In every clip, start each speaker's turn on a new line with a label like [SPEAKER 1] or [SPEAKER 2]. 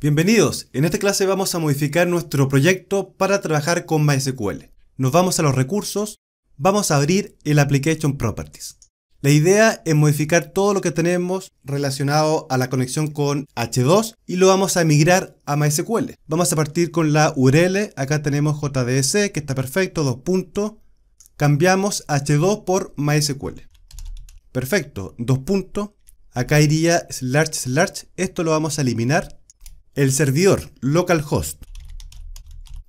[SPEAKER 1] Bienvenidos, en esta clase vamos a modificar nuestro proyecto para trabajar con MySQL. Nos vamos a los recursos, vamos a abrir el Application Properties. La idea es modificar todo lo que tenemos relacionado a la conexión con H2 y lo vamos a migrar a MySQL. Vamos a partir con la URL, acá tenemos JDS que está perfecto, dos puntos. Cambiamos H2 por MySQL. Perfecto, dos puntos. Acá iría slash slash, esto lo vamos a eliminar el servidor localhost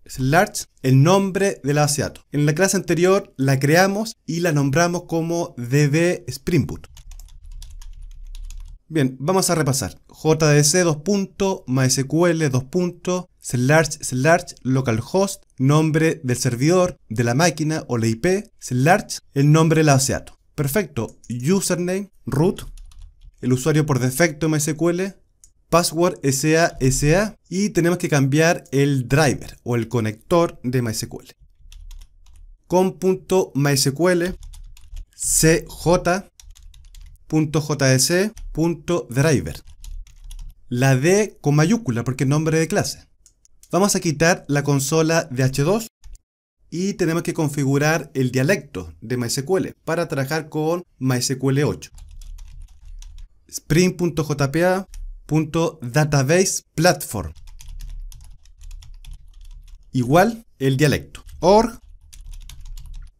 [SPEAKER 1] slash, el nombre de la En la clase anterior la creamos y la nombramos como db Bien, vamos a repasar. JDC 2. MySQL 2. Slash slash localhost, nombre del servidor, de la máquina o la IP, slash, el nombre de la Perfecto. Username, root, el usuario por defecto MySQL, password SASA y tenemos que cambiar el driver o el conector de MySQL. com.mysql cj.js.driver La D con mayúscula porque es nombre de clase. Vamos a quitar la consola de H2 y tenemos que configurar el dialecto de MySQL para trabajar con MySQL 8. Spring.jpa .database platform igual el dialecto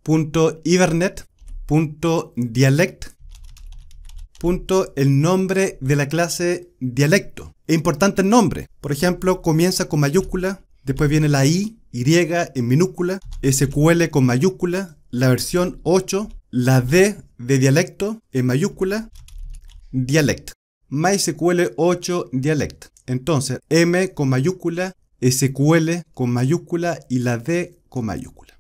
[SPEAKER 1] punto el nombre de la clase dialecto es importante el nombre por ejemplo comienza con mayúscula después viene la i y en minúscula sql con mayúscula la versión 8 la d de dialecto en mayúscula dialect MySQL 8 Dialect. Entonces, M con mayúscula, SQL con mayúscula y la D con mayúscula.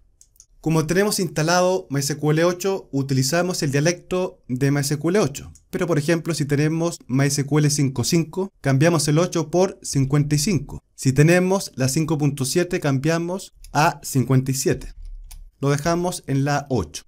[SPEAKER 1] Como tenemos instalado MySQL 8, utilizamos el dialecto de MySQL 8. Pero por ejemplo, si tenemos MySQL 5.5, cambiamos el 8 por 55. Si tenemos la 5.7, cambiamos a 57. Lo dejamos en la 8.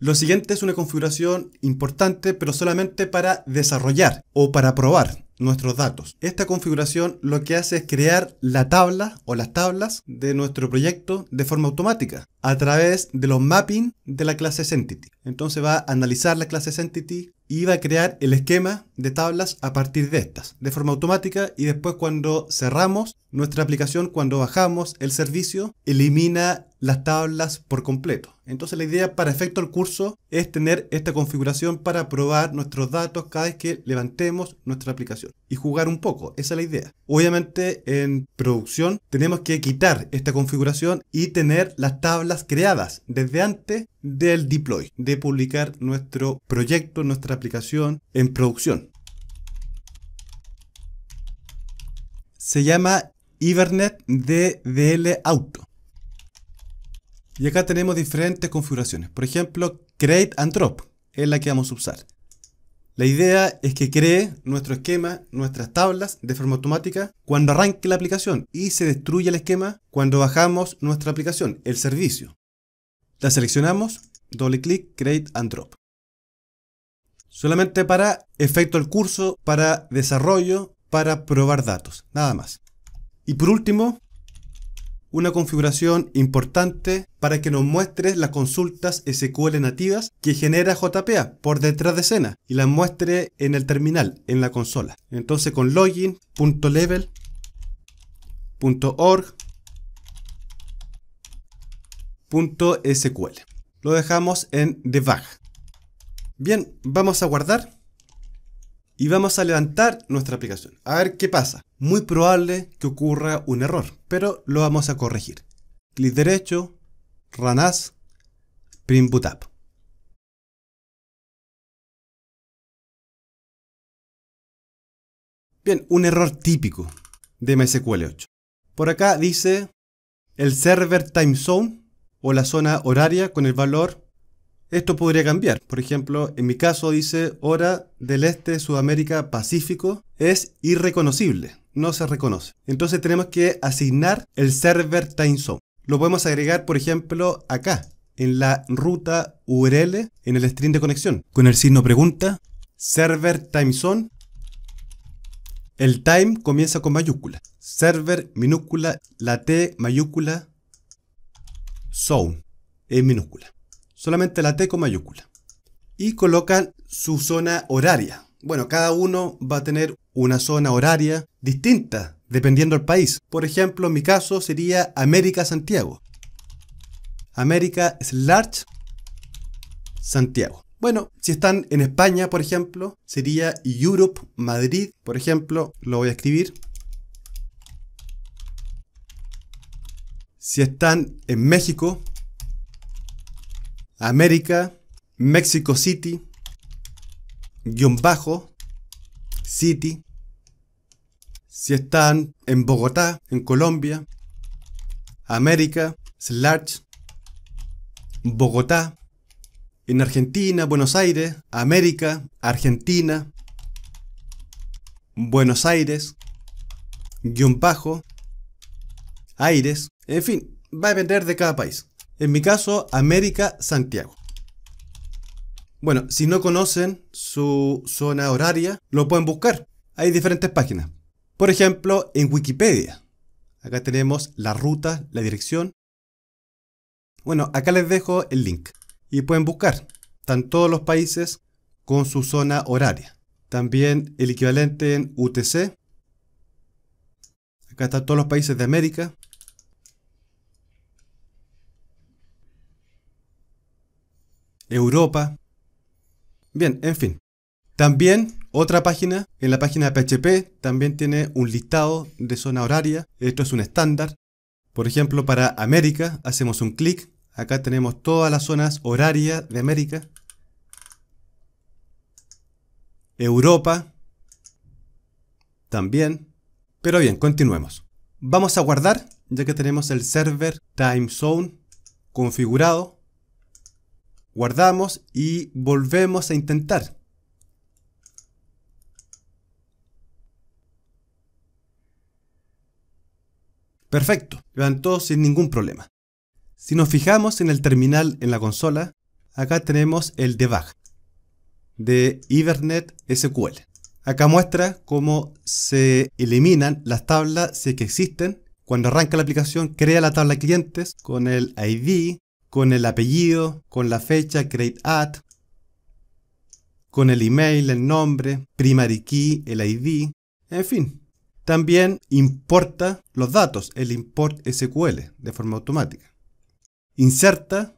[SPEAKER 1] Lo siguiente es una configuración importante, pero solamente para desarrollar o para probar nuestros datos. Esta configuración lo que hace es crear la tabla o las tablas de nuestro proyecto de forma automática a través de los mapping de la clase Entity. Entonces va a analizar la clase Entity, y va a crear el esquema de tablas a partir de estas, de forma automática y después cuando cerramos nuestra aplicación, cuando bajamos el servicio, elimina las tablas por completo. Entonces la idea para efecto del curso es tener esta configuración para probar nuestros datos cada vez que levantemos nuestra aplicación y jugar un poco. Esa es la idea. Obviamente en producción tenemos que quitar esta configuración y tener las tablas creadas desde antes del deploy, de publicar nuestro proyecto, nuestra aplicación en producción. Se llama Ibernet DDL Auto. Y acá tenemos diferentes configuraciones. Por ejemplo, Create and Drop es la que vamos a usar. La idea es que cree nuestro esquema, nuestras tablas de forma automática cuando arranque la aplicación y se destruye el esquema cuando bajamos nuestra aplicación, el servicio. La seleccionamos, doble clic, create and drop. Solamente para efecto al curso, para desarrollo, para probar datos, nada más. Y por último, una configuración importante para que nos muestre las consultas SQL nativas que genera JPA por detrás de escena y las muestre en el terminal, en la consola. Entonces con login.level.org.sql. Lo dejamos en debug. Bien, vamos a guardar y vamos a levantar nuestra aplicación. A ver qué pasa. Muy probable que ocurra un error, pero lo vamos a corregir. Clic derecho, Run as, Print Boot Up. Bien, un error típico de MySQL 8. Por acá dice el server time zone o la zona horaria con el valor esto podría cambiar. Por ejemplo, en mi caso dice hora del este Sudamérica Pacífico es irreconocible, no se reconoce. Entonces tenemos que asignar el server time zone. Lo podemos agregar, por ejemplo, acá, en la ruta URL, en el string de conexión, con el signo pregunta, server time zone. El time comienza con mayúscula. Server minúscula, la T mayúscula, zone en minúscula solamente la T con mayúscula. Y colocan su zona horaria. Bueno, cada uno va a tener una zona horaria distinta dependiendo del país. Por ejemplo, en mi caso sería América Santiago. América es large Santiago. Bueno, si están en España, por ejemplo, sería Europe Madrid, por ejemplo, lo voy a escribir. Si están en México, América, Mexico City, guión bajo, City. Si están en Bogotá, en Colombia, América, slash, Bogotá. En Argentina, Buenos Aires, América, Argentina, Buenos Aires, guión bajo, Aires. En fin, va a vender de cada país. En mi caso, América Santiago. Bueno, si no conocen su zona horaria, lo pueden buscar. Hay diferentes páginas. Por ejemplo, en Wikipedia. Acá tenemos la ruta, la dirección. Bueno, acá les dejo el link. Y pueden buscar. Están todos los países con su zona horaria. También el equivalente en UTC. Acá están todos los países de América. Europa. Bien, en fin. También otra página, en la página de PHP, también tiene un listado de zona horaria. Esto es un estándar. Por ejemplo, para América hacemos un clic. Acá tenemos todas las zonas horarias de América. Europa. También. Pero bien, continuemos. Vamos a guardar, ya que tenemos el server time zone configurado guardamos y volvemos a intentar. Perfecto, levantó sin ningún problema. Si nos fijamos en el terminal en la consola, acá tenemos el debug de Evernet SQL. Acá muestra cómo se eliminan las tablas si que existen. Cuando arranca la aplicación, crea la tabla clientes con el ID, con el apellido, con la fecha, create at, con el email, el nombre, primary key, el ID, en fin. También importa los datos, el import SQL de forma automática. Inserta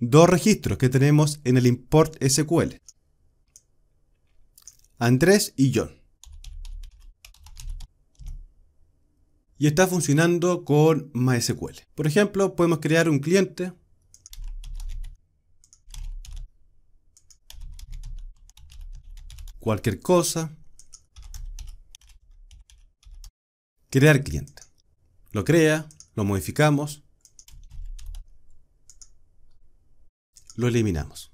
[SPEAKER 1] dos registros que tenemos en el import SQL. Andrés y John. y está funcionando con MySQL. Por ejemplo, podemos crear un cliente cualquier cosa. Crear cliente. Lo crea, lo modificamos, lo eliminamos.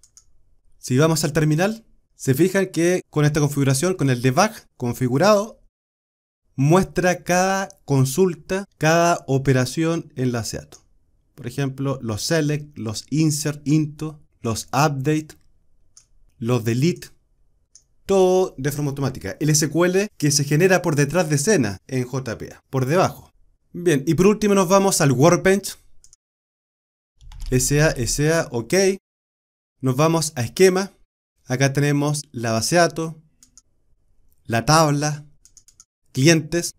[SPEAKER 1] Si vamos al terminal, se fijan que con esta configuración, con el debug configurado, muestra cada consulta, cada operación en la SEATO. Por ejemplo, los select, los insert, into, los update, los delete. Todo de forma automática. El SQL que se genera por detrás de escena en JPA, por debajo. Bien, y por último nos vamos al Workbench. SA, SA, OK. Nos vamos a esquema. Acá tenemos la base de datos, la tabla, clientes,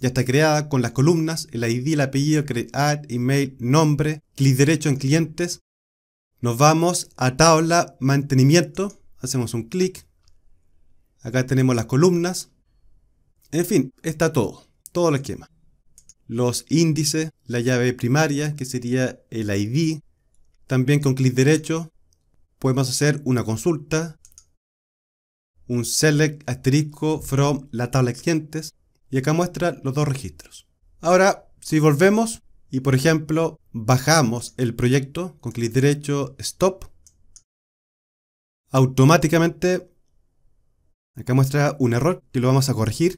[SPEAKER 1] ya está creada con las columnas, el ID, el apellido, crear, email, nombre, clic derecho en clientes. Nos vamos a tabla mantenimiento, hacemos un clic. Acá tenemos las columnas. En fin, está todo, todo el esquema. Los índices, la llave primaria, que sería el ID. También con clic derecho podemos hacer una consulta, un select asterisco from la tabla de clientes y acá muestra los dos registros. Ahora, si volvemos y por ejemplo bajamos el proyecto con clic derecho stop, automáticamente acá muestra un error que lo vamos a corregir,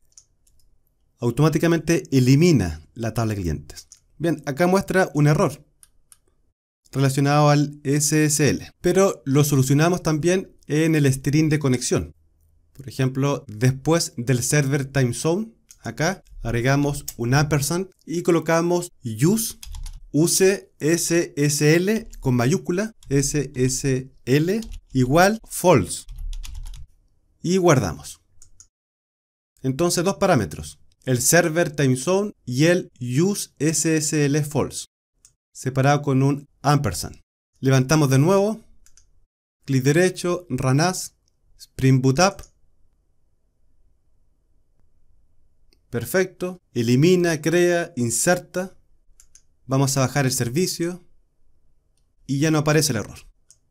[SPEAKER 1] automáticamente elimina la tabla de clientes. Bien, acá muestra un error relacionado al SSL, pero lo solucionamos también en el string de conexión. Por ejemplo, después del server time zone, acá agregamos un ampersand y colocamos use use con mayúscula SSL igual false y guardamos. Entonces dos parámetros, el server time zone y el use SSL false separado con un ampersand. Levantamos de nuevo, clic derecho, run as, spring boot up Perfecto. Elimina, crea, inserta. Vamos a bajar el servicio. Y ya no aparece el error.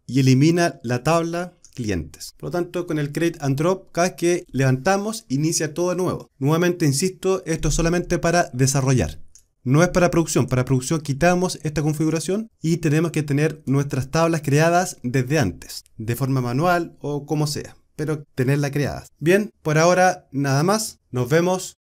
[SPEAKER 1] Y elimina la tabla clientes. Por lo tanto, con el create and drop, cada vez que levantamos, inicia todo de nuevo. Nuevamente, insisto, esto es solamente para desarrollar. No es para producción, para producción quitamos esta configuración y tenemos que tener nuestras tablas creadas desde antes, de forma manual o como sea, pero tenerla creadas. Bien, por ahora nada más, nos vemos